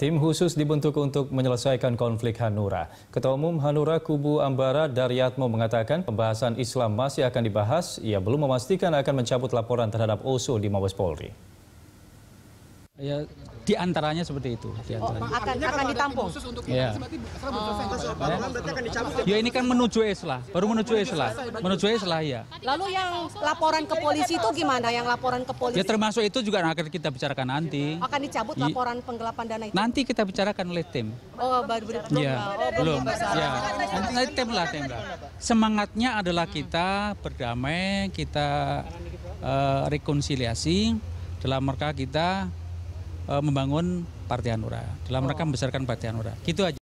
Tim khusus dibentuk untuk menyelesaikan konflik Hanura. Ketua Umum Hanura Kubu Ambara Daryatmo mengatakan pembahasan Islam masih akan dibahas. Ia belum memastikan akan mencabut laporan terhadap Oso di Mabes Polri. Ya, di antaranya seperti itu. Di oh, antaranya. Oh, akan, akan ditampung. Iya. Ya. Oh. ya. ini kan menuju Eslah, baru menuju Eslah, menuju Eslah ya. Iya. Lalu yang laporan ke polisi itu gimana? Yang laporan ke polisi? Ya termasuk itu juga akan kita bicarakan nanti. Akan dicabut laporan penggelapan dana itu? Nanti kita bicarakan oleh tim. Oh, baru iya, oh, baru. Ya, belum. Ya, nanti tim lah, tim lah. Semangatnya adalah kita berdamai, kita uh, rekonsiliasi dalam mereka kita Eh, membangun Partai Hanura dalam oh. rangka membesarkan Partai Hanura. Gitu aja.